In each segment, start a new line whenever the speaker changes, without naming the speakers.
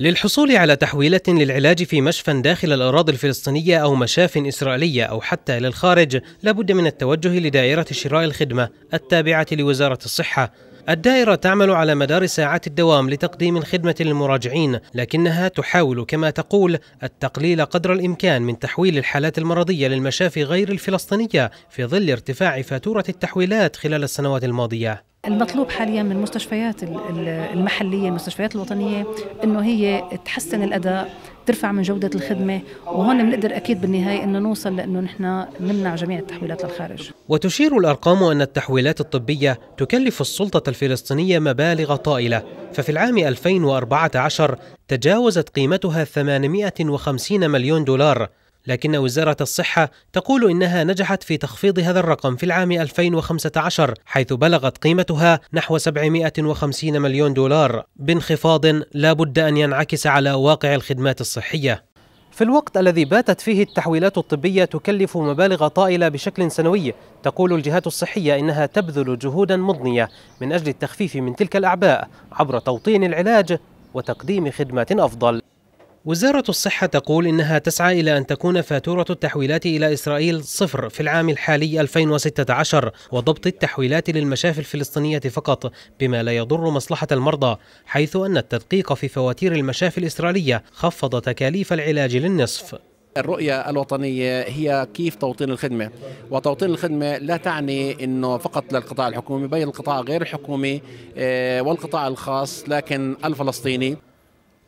للحصول على تحويلة للعلاج في مشفى داخل الأراضي الفلسطينية أو مشاف إسرائيلية أو حتى للخارج لابد من التوجه لدائرة شراء الخدمة التابعة لوزارة الصحة الدائرة تعمل على مدار ساعات الدوام لتقديم الخدمة للمراجعين لكنها تحاول كما تقول التقليل قدر الإمكان من تحويل الحالات المرضية للمشافي غير الفلسطينية في ظل ارتفاع فاتورة التحويلات خلال السنوات الماضية
المطلوب حاليا من المستشفيات المحليه المستشفيات الوطنيه انه هي تحسن الاداء ترفع من جوده الخدمه وهون بنقدر اكيد بالنهايه انه نوصل لانه نحن نمنع جميع التحويلات للخارج
وتشير الارقام ان التحويلات الطبيه تكلف السلطه الفلسطينيه مبالغ طائله ففي العام 2014 تجاوزت قيمتها 850 مليون دولار لكن وزارة الصحة تقول إنها نجحت في تخفيض هذا الرقم في العام 2015 حيث بلغت قيمتها نحو 750 مليون دولار بانخفاض لا بد أن ينعكس على واقع الخدمات الصحية في الوقت الذي باتت فيه التحويلات الطبية تكلف مبالغ طائلة بشكل سنوي تقول الجهات الصحية إنها تبذل جهودا مضنية من أجل التخفيف من تلك الأعباء عبر توطين العلاج وتقديم خدمات أفضل وزارة الصحة تقول إنها تسعى إلى أن تكون فاتورة التحويلات إلى إسرائيل صفر في العام الحالي 2016 وضبط التحويلات للمشافي الفلسطينية فقط بما لا يضر مصلحة المرضى حيث أن التدقيق في فواتير المشافي الإسرائيلية خفض تكاليف العلاج للنصف
الرؤية الوطنية هي كيف توطين الخدمة وتوطين الخدمة لا تعني أنه فقط للقطاع الحكومي بين القطاع غير الحكومي آه، والقطاع الخاص لكن الفلسطيني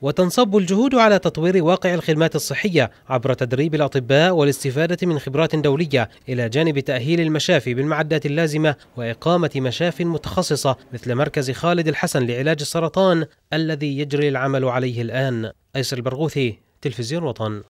وتنصب الجهود على تطوير واقع الخدمات الصحية عبر تدريب الأطباء والاستفادة من خبرات دولية إلى جانب تأهيل المشافي بالمعدات اللازمة وإقامة مشاف متخصصة مثل مركز خالد الحسن لعلاج السرطان الذي يجري العمل عليه الآن أيسر البرغوثي تلفزيون وطن